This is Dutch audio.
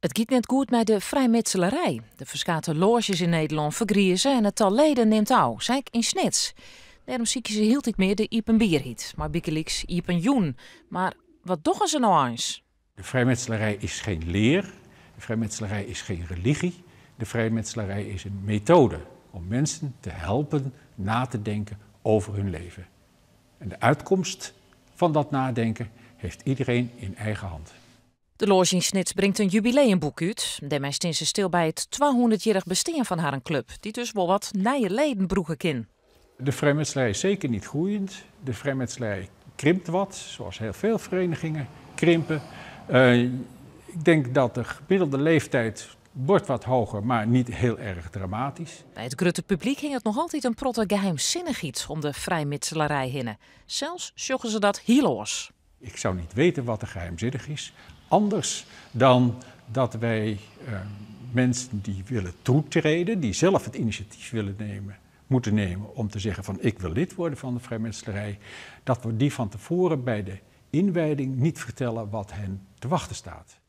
Het gaat net goed met de vrijmetselarij. De verschaten loges in Nederland vergriezen en het tal leden neemt af, zei ik in snits. Daarom zie ze hield ik meer de Iepen hit, maar Bikelix Iepen Joen. Maar wat doen ze nou eens? De vrijmetselarij is geen leer, de vrijmetselarij is geen religie. De vrijmetselarij is een methode om mensen te helpen na te denken over hun leven. En de uitkomst van dat nadenken heeft iedereen in eigen hand. De loge Snits brengt een jubileumboek uit. Daarmee in ze stil bij het 200-jarig bestaan van haar club, die dus wel wat nieuwe leden broegen kin. De vrijmetslij is zeker niet groeiend. De vrijmetselarij krimpt wat, zoals heel veel verenigingen krimpen. Eh, ik denk dat de gemiddelde leeftijd wordt wat hoger, maar niet heel erg dramatisch. Bij het grote publiek ging het nog altijd een protte geheimzinnig iets om de vrijmetselarij hinnen. Zelfs zochten ze dat hiloos. Ik zou niet weten wat er geheimzinnig is, anders dan dat wij eh, mensen die willen toetreden, die zelf het initiatief willen nemen, moeten nemen om te zeggen van ik wil lid worden van de vrijmetselarij, dat we die van tevoren bij de inwijding niet vertellen wat hen te wachten staat.